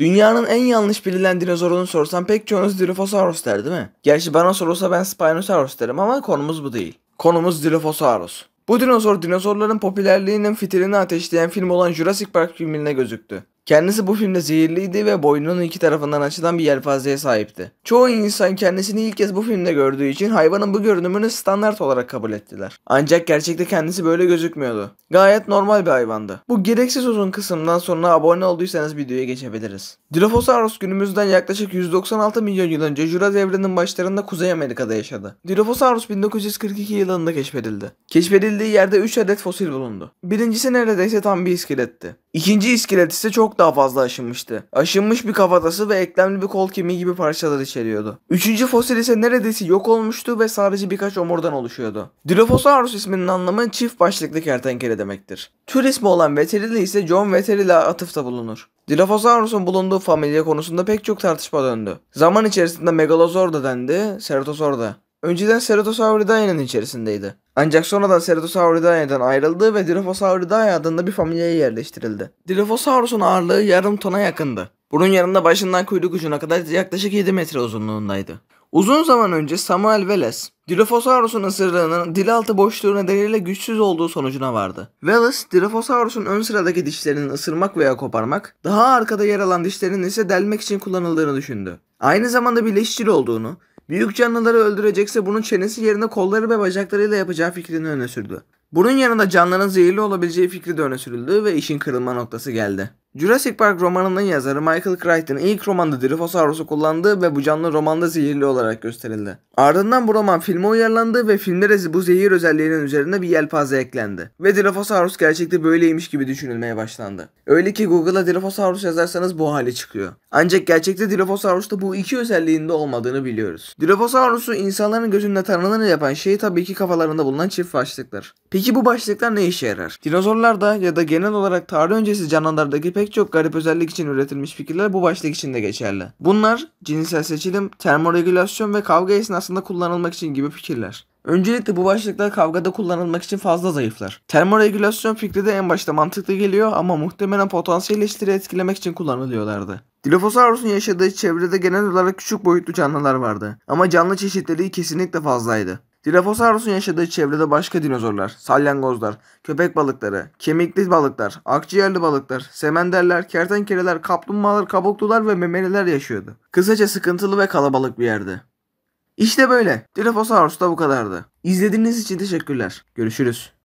Dünyanın en yanlış bilinen dinozorunu sorsam pek çoğunuz Dilophosaurus der değil mi? Gerçi bana sorulsa ben Spinosaurus derim ama konumuz bu değil. Konumuz Dilophosaurus. Bu dinozor dinozorların popülerliğinin fitilini ateşleyen film olan Jurassic Park filminde gözüktü. Kendisi bu filmde zehirliydi ve boynunun iki tarafından açılan bir yelpazeye sahipti. Çoğu insan kendisini ilk kez bu filmde gördüğü için hayvanın bu görünümünü standart olarak kabul ettiler. Ancak gerçekte kendisi böyle gözükmüyordu. Gayet normal bir hayvandı. Bu gereksiz uzun kısımdan sonra abone olduysanız videoya geçebiliriz. Dilophosaurus günümüzden yaklaşık 196 milyon yıl önce Jura devrinin başlarında Kuzey Amerika'da yaşadı. Dilophosaurus 1942 yılında keşfedildi. Keşfedildiği yerde 3 adet fosil bulundu. Birincisi neredeyse tam bir iskeletti. İkinci iskelet ise çok daha fazla aşınmıştı. Aşınmış bir kafatası ve eklemli bir kol kemiği gibi parçalar içeriyordu. Üçüncü fosil ise neredeyse yok olmuştu ve sadece birkaç omurdan oluşuyordu. Dilophosaurus isminin anlamı çift başlıklı kertenkele demektir. Tür ismi olan Veterili ise John Veterili atıfta bulunur. Dilophosaurus'un bulunduğu familya konusunda pek çok tartışma döndü. Zaman içerisinde Megalozor da dendi, Ceratosaur da. Önceden Ceratosauridae'nin içerisindeydi. Ancak sonradan Ceratosauridae'den ayrıldı ve Dilophosauridae adında bir familyaya yerleştirildi. Dilophosaurus'un ağırlığı yarım tona yakındı. Bunun yanında başından kuyruk ucuna kadar yaklaşık 7 metre uzunluğundaydı. Uzun zaman önce Samuel Welles, Dilophosaurus'un ısırığının dil altı boşluğu nedeniyle güçsüz olduğu sonucuna vardı. Welles, Dilophosaurus'un ön sıradaki dişlerinin ısırmak veya koparmak, daha arkada yer alan dişlerinin ise delmek için kullanıldığını düşündü. Aynı zamanda birleşçil olduğunu Büyük canlıları öldürecekse bunun çenesi yerine kolları ve bacaklarıyla yapacağı fikrini öne sürdü. Bunun yanında canlıların zehirli olabileceği fikri de öne sürüldü ve işin kırılma noktası geldi. Jurassic Park romanının yazarı Michael Crichton ilk romanda Dilophosaurus'u kullandı ve bu canlı romanda zehirli olarak gösterildi. Ardından bu roman filme uyarlandı ve filmde bu zehir özelliğinin üzerine bir yelpaze eklendi. Ve Dilophosaurus gerçekte böyleymiş gibi düşünülmeye başlandı. Öyle ki Google'a Dilophosaurus yazarsanız bu hali çıkıyor. Ancak gerçekte Dilophosaurus'ta bu iki özelliğinde olmadığını biliyoruz. Dilophosaurus'u insanların gözünde tanınanı yapan şey tabii ki kafalarında bulunan çift başlıklar. Peki bu başlıklar ne işe yarar? Dinozorlarda ya da genel olarak tarih öncesi canlılardaki pek çok garip özellik için üretilmiş fikirler bu başlık için de geçerli. Bunlar cinsel seçilim, termoregülasyon ve kavga esnasında kullanılmak için gibi fikirler. Öncelikle bu başlıklar kavgada kullanılmak için fazla zayıflar. Termoregülasyon fikri de en başta mantıklı geliyor ama muhtemelen potansiyel etkilemek için kullanılıyorlardı. Dilophosaurus'un yaşadığı çevrede genel olarak küçük boyutlu canlılar vardı ama canlı çeşitliliği kesinlikle fazlaydı. Dilophosaurus'un yaşadığı çevrede başka dinozorlar, salyangozlar, köpek balıkları, kemikli balıklar, akciğerli balıklar, semenderler, kertenkeleler, kaplumbağalar, kabuklular ve memeliler yaşıyordu. Kısaca sıkıntılı ve kalabalık bir yerdi. İşte böyle. Dilophosaurus da bu kadardı. İzlediğiniz için teşekkürler. Görüşürüz.